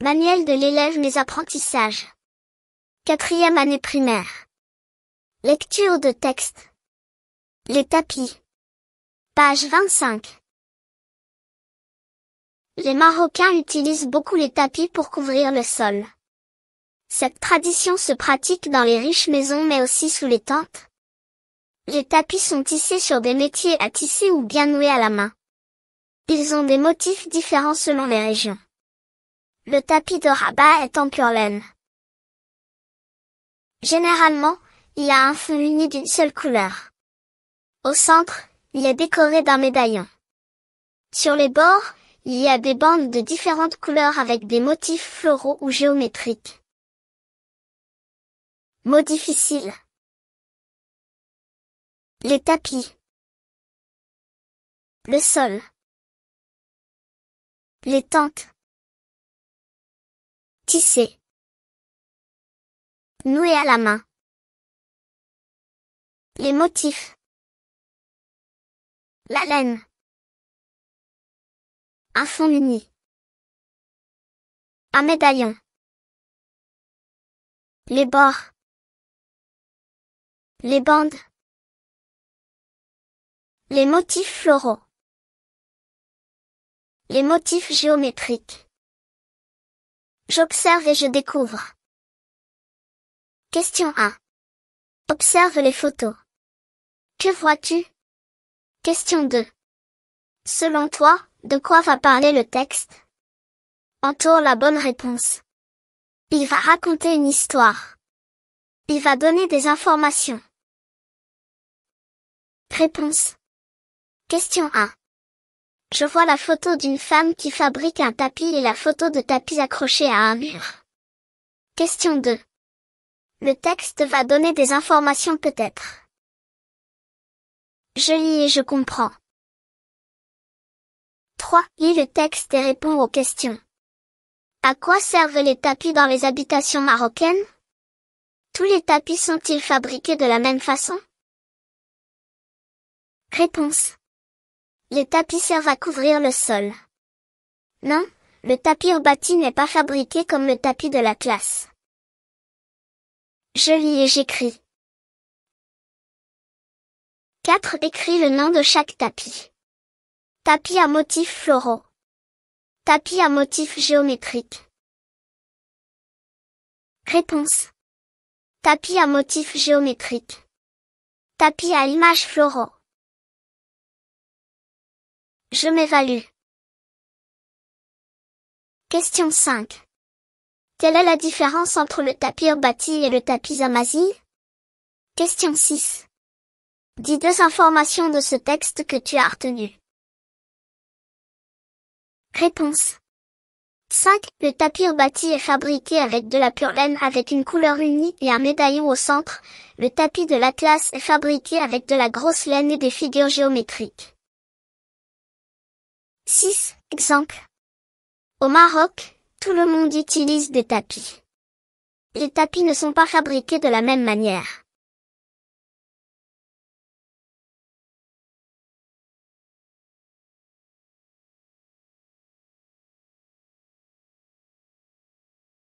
Manuel de l'élève Mes apprentissages. Quatrième année primaire. Lecture de texte. Les tapis. Page 25. Les Marocains utilisent beaucoup les tapis pour couvrir le sol. Cette tradition se pratique dans les riches maisons mais aussi sous les tentes. Les tapis sont tissés sur des métiers à tisser ou bien noués à la main. Ils ont des motifs différents selon les régions. Le tapis de rabat est en pure laine. Généralement, il a un fond uni d'une seule couleur. Au centre, il est décoré d'un médaillon. Sur les bords, il y a des bandes de différentes couleurs avec des motifs floraux ou géométriques. Mots difficiles. Les tapis. Le sol. Les tentes. Tisser. Nouer à la main. Les motifs. La laine. Un fond uni. Un médaillon. Les bords. Les bandes. Les motifs floraux. Les motifs géométriques. J'observe et je découvre. Question 1. Observe les photos. Que vois-tu Question 2. Selon toi, de quoi va parler le texte Entoure la bonne réponse. Il va raconter une histoire. Il va donner des informations. Réponse. Question 1. Je vois la photo d'une femme qui fabrique un tapis et la photo de tapis accroché à un mur. Question 2. Le texte va donner des informations peut-être. Je lis et je comprends. 3. Lis le texte et réponds aux questions. À quoi servent les tapis dans les habitations marocaines Tous les tapis sont-ils fabriqués de la même façon Réponse. Les tapis servent à couvrir le sol. Non, le tapis bâti n'est pas fabriqué comme le tapis de la classe. Je lis et j'écris. 4. Écris le nom de chaque tapis. Tapis à motifs floraux. Tapis à motifs géométriques. Réponse. Tapis à motifs géométriques. Tapis à images floraux. Je m'évalue. Question 5. Quelle est la différence entre le tapis bâti et le tapis amasi Question 6. Dis deux informations de ce texte que tu as retenu. Réponse. 5. Le tapis bâti est fabriqué avec de la pure laine avec une couleur unie et un médaillon au centre. Le tapis de l'Atlas est fabriqué avec de la grosse laine et des figures géométriques. 6. Exemple. Au Maroc, tout le monde utilise des tapis. Les tapis ne sont pas fabriqués de la même manière.